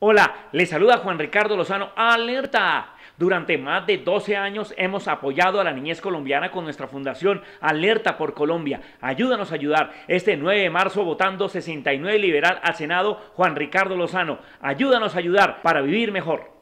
Hola, le saluda Juan Ricardo Lozano. ¡Alerta! Durante más de 12 años hemos apoyado a la niñez colombiana con nuestra fundación Alerta por Colombia. Ayúdanos a ayudar. Este 9 de marzo votando 69 liberal al Senado Juan Ricardo Lozano. Ayúdanos a ayudar para vivir mejor.